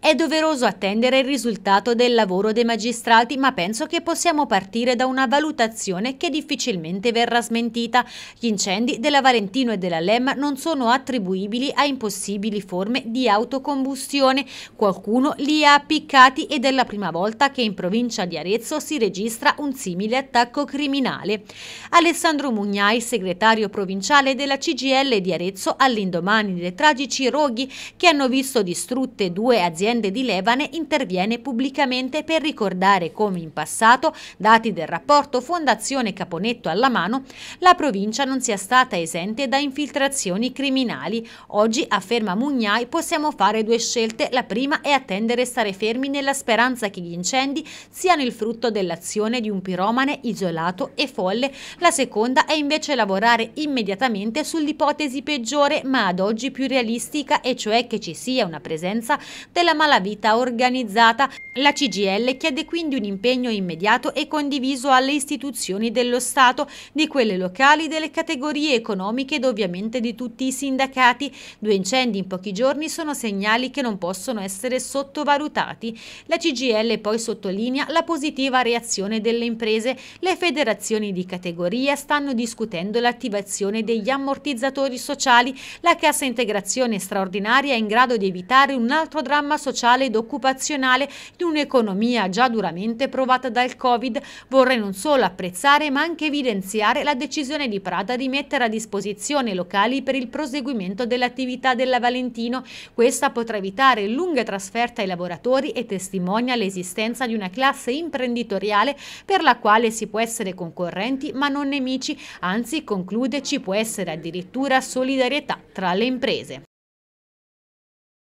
È doveroso attendere il risultato del lavoro dei magistrati, ma penso che possiamo partire da una valutazione che difficilmente verrà smentita. Gli incendi della Valentino e della Lemma non sono attribuibili a impossibili forme di autocombustione. Qualcuno li ha appiccati ed è la prima volta che in provincia di Arezzo si registra un simile attacco criminale. Alessandro Mugnai, segretario provinciale della CGL di Arezzo, all'indomani dei tragici roghi che hanno visto distrutte due aziende aziende di Levane interviene pubblicamente per ricordare come in passato, dati del rapporto Fondazione Caponetto alla mano, la provincia non sia stata esente da infiltrazioni criminali. Oggi, afferma Mugnai, possiamo fare due scelte. La prima è attendere e stare fermi nella speranza che gli incendi siano il frutto dell'azione di un piromane isolato e folle. La seconda è invece lavorare immediatamente sull'ipotesi peggiore ma ad oggi più realistica e cioè che ci sia una presenza della malavita organizzata. La CGL chiede quindi un impegno immediato e condiviso alle istituzioni dello Stato, di quelle locali, delle categorie economiche ed ovviamente di tutti i sindacati. Due incendi in pochi giorni sono segnali che non possono essere sottovalutati. La CGL poi sottolinea la positiva reazione delle imprese. Le federazioni di categoria stanno discutendo l'attivazione degli ammortizzatori sociali. La cassa integrazione straordinaria è in grado di evitare un altro dramma sociale sociale ed occupazionale di un'economia già duramente provata dal Covid, vorrei non solo apprezzare ma anche evidenziare la decisione di Prada di mettere a disposizione locali per il proseguimento dell'attività della Valentino. Questa potrà evitare lunghe trasferte ai lavoratori e testimonia l'esistenza di una classe imprenditoriale per la quale si può essere concorrenti ma non nemici, anzi conclude ci può essere addirittura solidarietà tra le imprese.